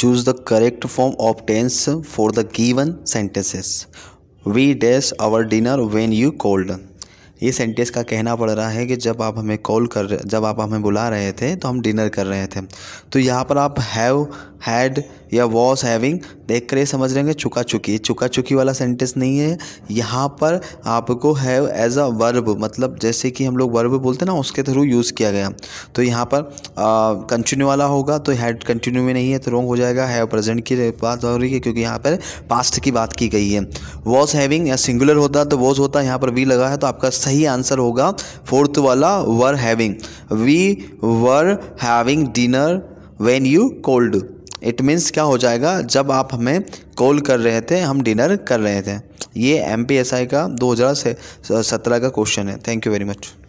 Choose the correct form of tense for the given sentences. We dash our dinner when you called. ये sentence का कहना पड़ रहा है कि जब आप हमें कॉल कर जब आप हमें बुला रहे थे तो हम डिनर कर रहे थे तो यहाँ पर आप हैव हैड या वॉज हैविंग देख कर ये समझ रहे हैं चुका चुकी चुका चुकी वाला सेंटेंस नहीं है यहाँ पर आपको हैव एज अ वर्ब मतलब जैसे कि हम लोग वर्ब बोलते हैं ना उसके थ्रू यूज़ किया गया तो यहाँ पर कंटिन्यू वाला होगा तो हैड कंटिन्यू में नहीं है तो रोंग हो जाएगा हैव प्रेजेंट की बात हो रही है क्योंकि यहाँ पर पास्ट की बात की गई है वॉज हैविंग या सिंगुलर होता तो वॉज होता यहाँ पर वी लगा है तो आपका सही आंसर होगा फोर्थ वाला were having we were having dinner when you called it means क्या हो जाएगा जब आप हमें कॉल कर रहे थे हम डिनर कर रहे थे ये एम का दो का क्वेश्चन है थैंक यू वेरी मच